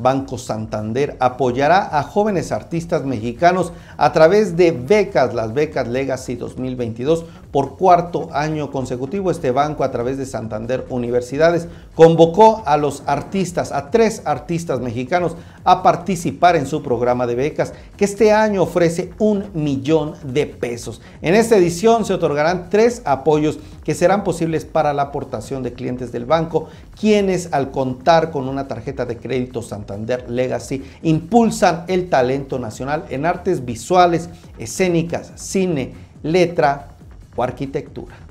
Banco Santander apoyará a jóvenes artistas mexicanos a través de becas, las becas Legacy 2022 por cuarto año consecutivo. Este banco a través de Santander Universidades convocó a los artistas, a tres artistas mexicanos a participar en su programa de becas que este año ofrece un millón de pesos. En esta edición se otorgarán tres apoyos que serán posibles para la aportación de clientes del banco, quienes al contar con una tarjeta de crédito Santander Legacy impulsan el talento nacional en artes visuales, escénicas, cine, letra o arquitectura.